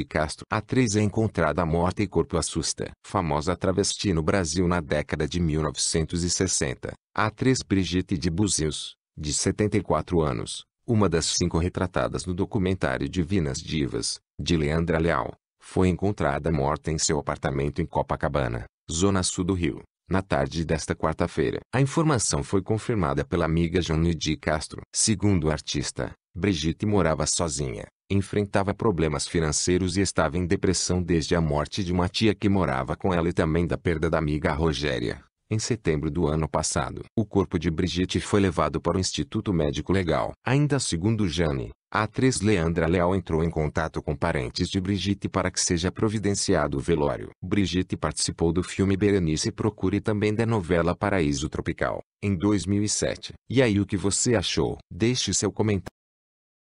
de Castro. Atriz é encontrada morta e corpo assusta. Famosa travesti no Brasil na década de 1960. A atriz Brigitte de Buzios, de 74 anos, uma das cinco retratadas no documentário Divinas Divas, de Leandra Leal, foi encontrada morta em seu apartamento em Copacabana, zona sul do Rio, na tarde desta quarta-feira. A informação foi confirmada pela amiga Johnny de Castro. Segundo o artista, Brigitte morava sozinha, enfrentava problemas financeiros e estava em depressão desde a morte de uma tia que morava com ela e também da perda da amiga Rogéria, em setembro do ano passado. O corpo de Brigitte foi levado para o Instituto Médico Legal. Ainda segundo Jane, a atriz Leandra Leal entrou em contato com parentes de Brigitte para que seja providenciado o velório. Brigitte participou do filme Berenice Procure e também da novela Paraíso Tropical, em 2007. E aí o que você achou? Deixe seu comentário.